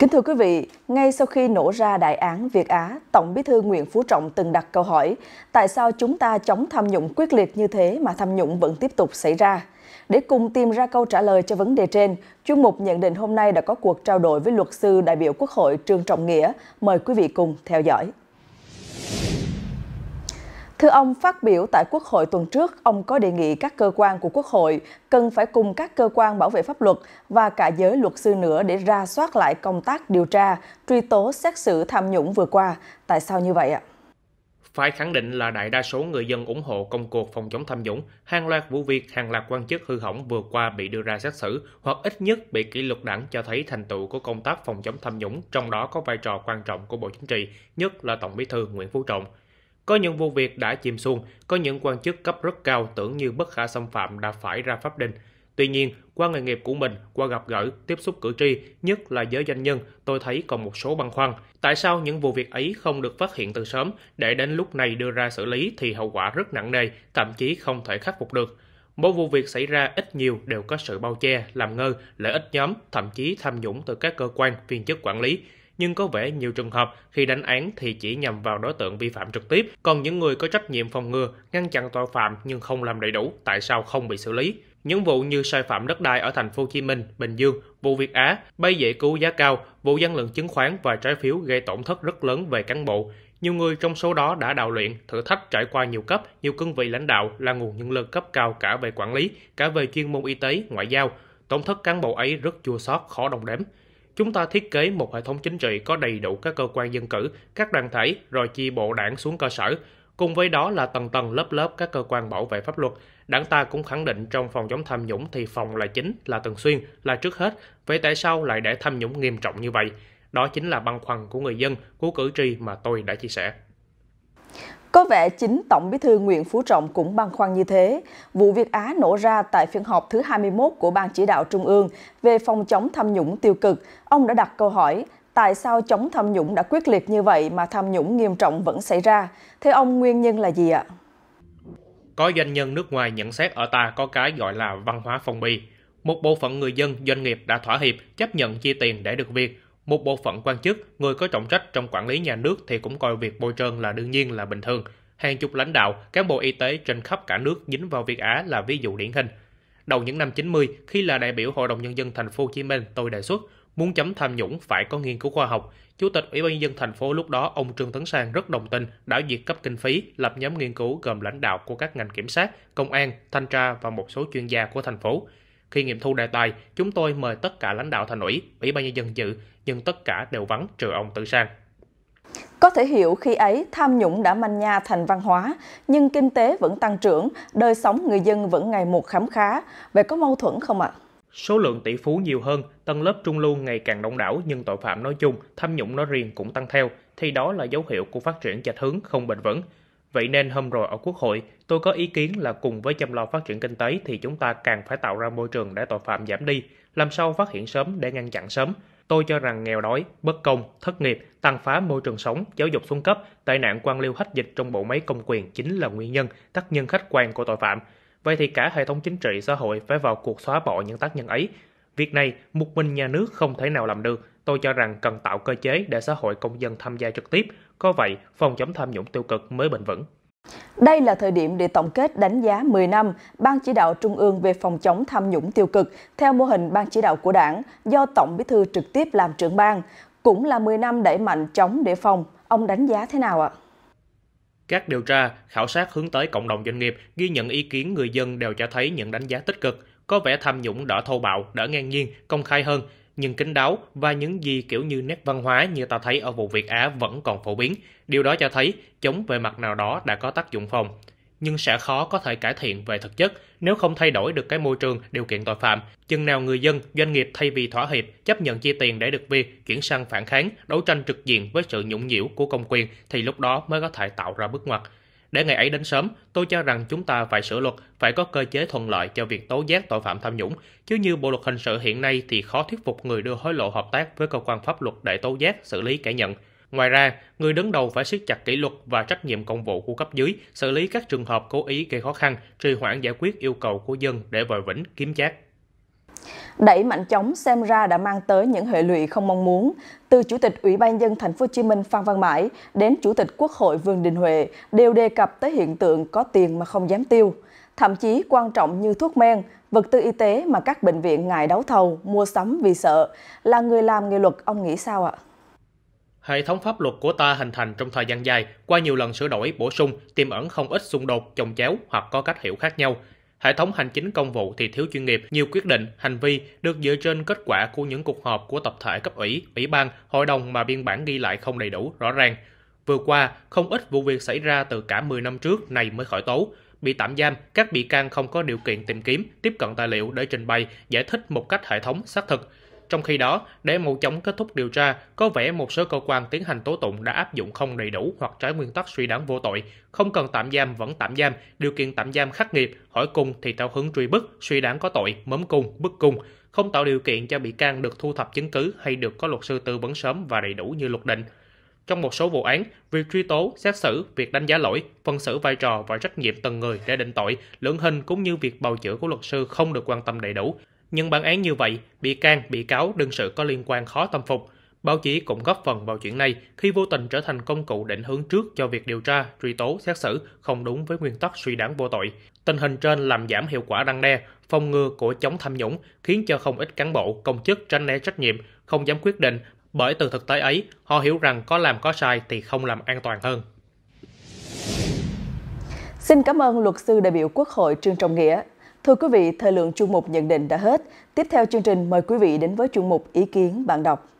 Kính thưa quý vị, ngay sau khi nổ ra đại án Việt Á, Tổng bí thư Nguyễn Phú Trọng từng đặt câu hỏi tại sao chúng ta chống tham nhũng quyết liệt như thế mà tham nhũng vẫn tiếp tục xảy ra? Để cùng tìm ra câu trả lời cho vấn đề trên, chuyên mục nhận định hôm nay đã có cuộc trao đổi với luật sư đại biểu Quốc hội Trương Trọng Nghĩa. Mời quý vị cùng theo dõi. Thưa ông, phát biểu tại Quốc hội tuần trước, ông có đề nghị các cơ quan của Quốc hội cần phải cùng các cơ quan bảo vệ pháp luật và cả giới luật sư nữa để ra soát lại công tác điều tra, truy tố xét xử tham nhũng vừa qua. Tại sao như vậy ạ? Phải khẳng định là đại đa số người dân ủng hộ công cuộc phòng chống tham nhũng, hàng loạt vụ việc, hàng loạt quan chức hư hỏng vừa qua bị đưa ra xét xử hoặc ít nhất bị kỷ luật đảng cho thấy thành tựu của công tác phòng chống tham nhũng, trong đó có vai trò quan trọng của Bộ Chính trị, nhất là Tổng Bí thư Nguyễn Phú Trọng. Có những vụ việc đã chìm xuồng, có những quan chức cấp rất cao tưởng như bất khả xâm phạm đã phải ra pháp đình. Tuy nhiên, qua nghề nghiệp của mình, qua gặp gỡ, tiếp xúc cử tri, nhất là giới doanh nhân, tôi thấy còn một số băn khoăn. Tại sao những vụ việc ấy không được phát hiện từ sớm, để đến lúc này đưa ra xử lý thì hậu quả rất nặng nề, thậm chí không thể khắc phục được. Mỗi vụ việc xảy ra ít nhiều đều có sự bao che, làm ngơ, lợi ích nhóm, thậm chí tham nhũng từ các cơ quan, viên chức quản lý nhưng có vẻ nhiều trường hợp khi đánh án thì chỉ nhằm vào đối tượng vi phạm trực tiếp, còn những người có trách nhiệm phòng ngừa, ngăn chặn tội phạm nhưng không làm đầy đủ, tại sao không bị xử lý? Những vụ như sai phạm đất đai ở thành phố Hồ Chí Minh, Bình Dương, vụ Việt Á, bay dễ cứu giá cao, vụ gian lận chứng khoán và trái phiếu gây tổn thất rất lớn về cán bộ. Nhiều người trong số đó đã đào luyện, thử thách trải qua nhiều cấp, nhiều cương vị lãnh đạo là nguồn nhân lực cấp cao cả về quản lý, cả về chuyên môn y tế, ngoại giao. Tổn thất cán bộ ấy rất chua xót, khó đồng đếm. Chúng ta thiết kế một hệ thống chính trị có đầy đủ các cơ quan dân cử, các đoàn thể, rồi chi bộ đảng xuống cơ sở. Cùng với đó là tầng tầng lớp lớp các cơ quan bảo vệ pháp luật. Đảng ta cũng khẳng định trong phòng chống tham nhũng thì phòng là chính, là thường xuyên, là trước hết. Vậy tại sao lại để tham nhũng nghiêm trọng như vậy? Đó chính là băn khoăn của người dân, của cử tri mà tôi đã chia sẻ. Có vẻ chính Tổng bí thư Nguyễn Phú Trọng cũng băn khoăn như thế. Vụ Việt Á nổ ra tại phiên họp thứ 21 của Ban chỉ đạo Trung ương về phòng chống tham nhũng tiêu cực. Ông đã đặt câu hỏi tại sao chống tham nhũng đã quyết liệt như vậy mà tham nhũng nghiêm trọng vẫn xảy ra? Theo ông, nguyên nhân là gì ạ? Có doanh nhân nước ngoài nhận xét ở ta có cái gọi là văn hóa phong bì. Một bộ phận người dân, doanh nghiệp đã thỏa hiệp, chấp nhận chi tiền để được việc, một bộ phận quan chức, người có trọng trách trong quản lý nhà nước thì cũng coi việc bôi trơn là đương nhiên là bình thường. Hàng chục lãnh đạo, cán bộ y tế trên khắp cả nước dính vào việc Á là ví dụ điển hình. Đầu những năm 90, khi là đại biểu Hội đồng Nhân dân thành phố Hồ Chí Minh, tôi đề xuất muốn chấm tham nhũng phải có nghiên cứu khoa học. Chủ tịch Ủy ban nhân dân thành phố lúc đó ông Trương Tấn Sang rất đồng tình đã duyệt cấp kinh phí lập nhóm nghiên cứu gồm lãnh đạo của các ngành kiểm sát, công an, thanh tra và một số chuyên gia của thành phố. Khi nghiệm thu đề tài, chúng tôi mời tất cả lãnh đạo thành ủy, ủy ban nhân dân dự, nhưng tất cả đều vắng trừ ông tự Sang. Có thể hiểu khi ấy tham nhũng đã manh nha thành văn hóa, nhưng kinh tế vẫn tăng trưởng, đời sống người dân vẫn ngày một khám khá. Vậy có mâu thuẫn không ạ? Số lượng tỷ phú nhiều hơn, tầng lớp trung lưu ngày càng đông đảo nhưng tội phạm nói chung, tham nhũng nói riêng cũng tăng theo, thì đó là dấu hiệu của phát triển chệch hướng không bền vững. Vậy nên hôm rồi ở Quốc hội, tôi có ý kiến là cùng với chăm lo phát triển kinh tế thì chúng ta càng phải tạo ra môi trường để tội phạm giảm đi, làm sao phát hiện sớm để ngăn chặn sớm. Tôi cho rằng nghèo đói, bất công, thất nghiệp, tàn phá môi trường sống, giáo dục xuống cấp, tai nạn quan liêu hách dịch trong bộ máy công quyền chính là nguyên nhân, tác nhân khách quan của tội phạm. Vậy thì cả hệ thống chính trị xã hội phải vào cuộc xóa bỏ những tác nhân ấy. Việc này, một mình nhà nước không thể nào làm được, Tôi cho rằng cần tạo cơ chế để xã hội công dân tham gia trực tiếp, có vậy phòng chống tham nhũng tiêu cực mới bền vững. Đây là thời điểm để tổng kết đánh giá 10 năm Ban chỉ đạo Trung ương về phòng chống tham nhũng tiêu cực theo mô hình Ban chỉ đạo của Đảng do Tổng Bí thư trực tiếp làm trưởng ban, cũng là 10 năm đẩy mạnh chống để phòng. Ông đánh giá thế nào ạ? Các điều tra, khảo sát hướng tới cộng đồng doanh nghiệp ghi nhận ý kiến người dân đều cho thấy những đánh giá tích cực, có vẻ tham nhũng đỡ thô bạo, đỡ ngang nhiên, công khai hơn, nhưng kín đáo và những gì kiểu như nét văn hóa như ta thấy ở vụ Việt Á vẫn còn phổ biến. Điều đó cho thấy chống về mặt nào đó đã có tác dụng phòng nhưng sẽ khó có thể cải thiện về thực chất nếu không thay đổi được cái môi trường điều kiện tội phạm chừng nào người dân doanh nghiệp thay vì thỏa hiệp chấp nhận chi tiền để được việc chuyển sang phản kháng đấu tranh trực diện với sự nhũng nhiễu của công quyền thì lúc đó mới có thể tạo ra bước ngoặt để ngày ấy đến sớm, tôi cho rằng chúng ta phải sửa luật, phải có cơ chế thuận lợi cho việc tố giác tội phạm tham nhũng, chứ như bộ luật hình sự hiện nay thì khó thuyết phục người đưa hối lộ hợp tác với cơ quan pháp luật để tố giác, xử lý kẻ nhận. Ngoài ra, người đứng đầu phải siết chặt kỷ luật và trách nhiệm công vụ của cấp dưới, xử lý các trường hợp cố ý gây khó khăn, trì hoãn giải quyết yêu cầu của dân để vòi vĩnh kiếm chác. Đẩy mạnh chống xem ra đã mang tới những hệ lụy không mong muốn, từ Chủ tịch Ủy ban dân thành phố Hồ Chí Minh Phan Văn Mãi đến Chủ tịch Quốc hội Vương Đình Huệ đều đề cập tới hiện tượng có tiền mà không dám tiêu. Thậm chí quan trọng như thuốc men, vật tư y tế mà các bệnh viện ngại đấu thầu, mua sắm vì sợ. Là người làm nghề luật, ông nghĩ sao ạ? Hệ thống pháp luật của ta hình thành trong thời gian dài, qua nhiều lần sửa đổi, bổ sung, tiềm ẩn không ít xung đột, chồng chéo hoặc có cách hiểu khác nhau. Hệ thống hành chính công vụ thì thiếu chuyên nghiệp, nhiều quyết định, hành vi được dựa trên kết quả của những cuộc họp của tập thể cấp ủy, ủy ban, hội đồng mà biên bản ghi lại không đầy đủ, rõ ràng. Vừa qua, không ít vụ việc xảy ra từ cả 10 năm trước này mới khởi tố, bị tạm giam, các bị can không có điều kiện tìm kiếm, tiếp cận tài liệu để trình bày, giải thích một cách hệ thống, xác thực. Trong khi đó, để mau chóng kết thúc điều tra, có vẻ một số cơ quan tiến hành tố tụng đã áp dụng không đầy đủ hoặc trái nguyên tắc suy đoán vô tội, không cần tạm giam vẫn tạm giam, điều kiện tạm giam khắc nghiệt, hỏi cung thì theo hướng truy bức, suy đoán có tội, mớm cung, bức cung, không tạo điều kiện cho bị can được thu thập chứng cứ hay được có luật sư tư vấn sớm và đầy đủ như luật định. Trong một số vụ án, việc truy tố, xét xử, việc đánh giá lỗi, phân xử vai trò và trách nhiệm từng người để định tội, lượng hình cũng như việc bào chữa của luật sư không được quan tâm đầy đủ, nhưng bản án như vậy, bị can, bị cáo, đương sự có liên quan khó tâm phục. Báo chí cũng góp phần vào chuyện này khi vô tình trở thành công cụ định hướng trước cho việc điều tra, truy tố, xét xử không đúng với nguyên tắc suy đảng vô tội. Tình hình trên làm giảm hiệu quả răng đe, phòng ngừa của chống tham nhũng, khiến cho không ít cán bộ, công chức tránh né trách nhiệm, không dám quyết định, bởi từ thực tế ấy, họ hiểu rằng có làm có sai thì không làm an toàn hơn. Xin cảm ơn luật sư đại biểu Quốc hội Trương Trọng Nghĩa Thưa quý vị, thời lượng chuyên mục nhận định đã hết. Tiếp theo chương trình mời quý vị đến với chuyên mục ý kiến bạn đọc.